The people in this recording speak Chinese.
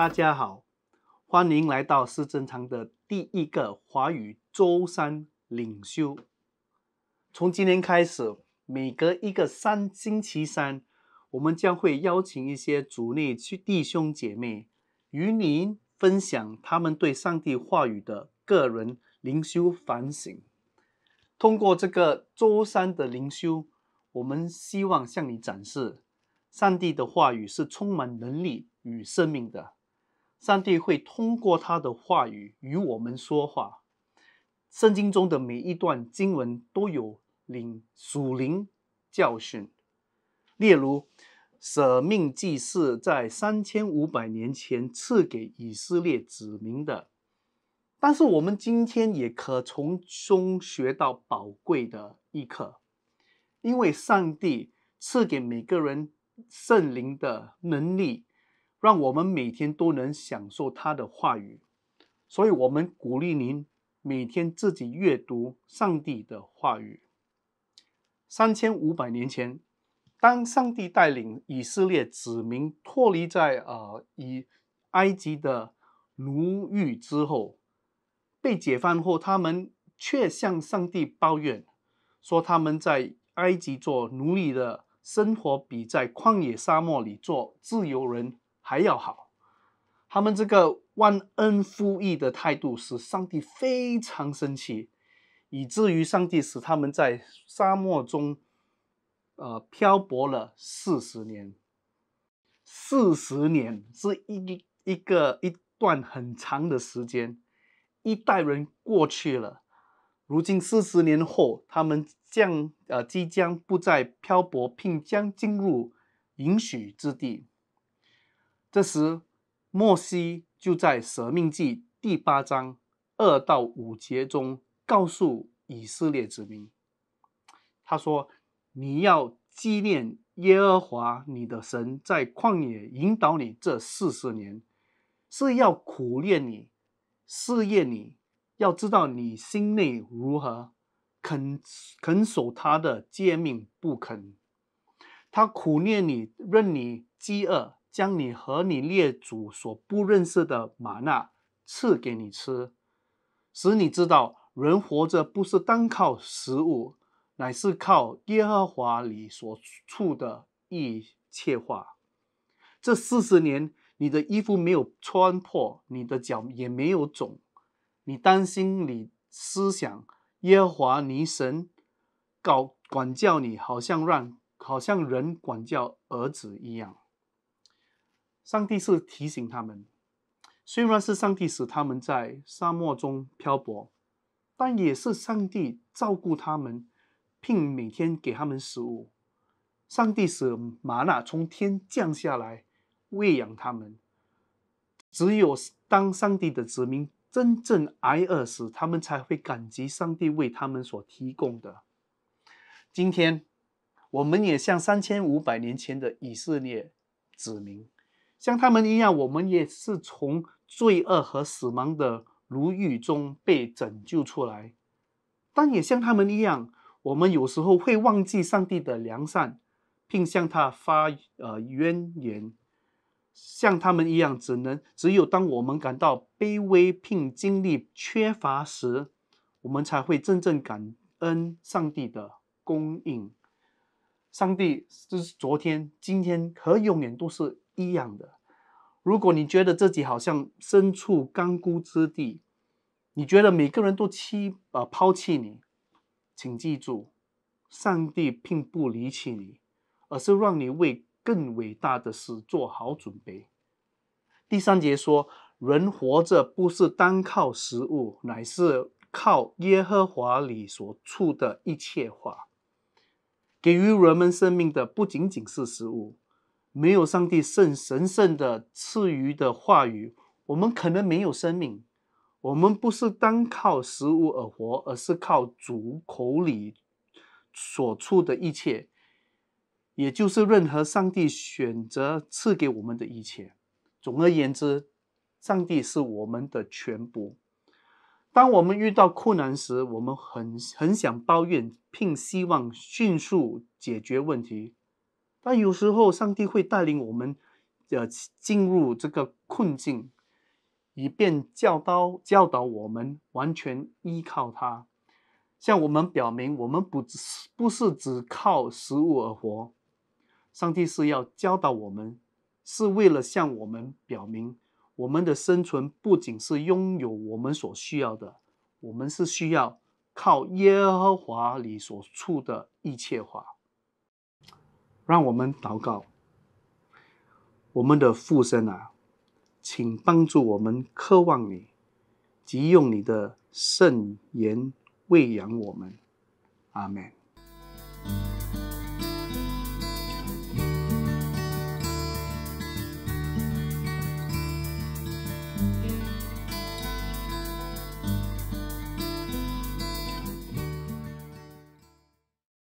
大家好，欢迎来到施珍长的第一个华语周三领袖。从今天开始，每隔一个三星期三，我们将会邀请一些主内去弟兄姐妹，与您分享他们对上帝话语的个人灵修反省。通过这个周三的灵修，我们希望向你展示，上帝的话语是充满能力与生命的。上帝会通过他的话语与我们说话。圣经中的每一段经文都有灵属灵教训。例如，舍命祭是在三千五百年前赐给以色列子民的，但是我们今天也可从中学到宝贵的一课，因为上帝赐给每个人圣灵的能力。让我们每天都能享受他的话语，所以，我们鼓励您每天自己阅读上帝的话语。三千五百年前，当上帝带领以色列子民脱离在呃以埃及的奴役之后，被解放后，他们却向上帝抱怨，说他们在埃及做奴隶的生活比在旷野沙漠里做自由人。还要好，他们这个忘恩负义的态度使上帝非常生气，以至于上帝使他们在沙漠中，呃漂泊了四十年。四十年是一一个一段很长的时间，一代人过去了。如今四十年后，他们将呃即将不再漂泊，并将进入允许之地。这时，莫西就在《舍命记》第八章二到五节中告诉以色列子民：“他说，你要纪念耶和华你的神在旷野引导你这四十年，是要苦练你、试验你，要知道你心内如何，肯肯守他的诫命，不肯。他苦练你，任你饥饿。”将你和你列祖所不认识的玛纳赐给你吃，使你知道人活着不是单靠食物，乃是靠耶和华里所处的一切话。这四十年，你的衣服没有穿破，你的脚也没有肿。你担心，你思想耶和华尼神，搞管教你，好像让，好像人管教儿子一样。上帝是提醒他们，虽然是上帝使他们在沙漠中漂泊，但也是上帝照顾他们，并每天给他们食物。上帝使玛纳从天降下来喂养他们。只有当上帝的子民真正挨饿时，他们才会感激上帝为他们所提供的。今天，我们也像三千五百年前的以色列子民。像他们一样，我们也是从罪恶和死亡的牢狱中被拯救出来，但也像他们一样，我们有时候会忘记上帝的良善，并向他发呃怨言。像他们一样，只能只有当我们感到卑微并经历缺乏时，我们才会真正感恩上帝的供应。上帝是昨天、今天和永远都是。一样的，如果你觉得自己好像身处干枯之地，你觉得每个人都欺呃抛弃你，请记住，上帝并不离弃你，而是让你为更伟大的事做好准备。第三节说，人活着不是单靠食物，乃是靠耶和华里所处的一切话。给予人们生命的不仅仅是食物。没有上帝圣神圣的赐予的话语，我们可能没有生命。我们不是单靠食物而活，而是靠主口里所出的一切，也就是任何上帝选择赐给我们的一切。总而言之，上帝是我们的全部。当我们遇到困难时，我们很很想抱怨，并希望迅速解决问题。但有时候，上帝会带领我们，呃，进入这个困境，以便教导教导我们完全依靠他，向我们表明，我们不只不是只靠食物而活。上帝是要教导我们，是为了向我们表明，我们的生存不仅是拥有我们所需要的，我们是需要靠耶和华里所处的一切话。让我们祷告，我们的父神啊，请帮助我们渴望你，及用你的圣言喂养我们，阿门。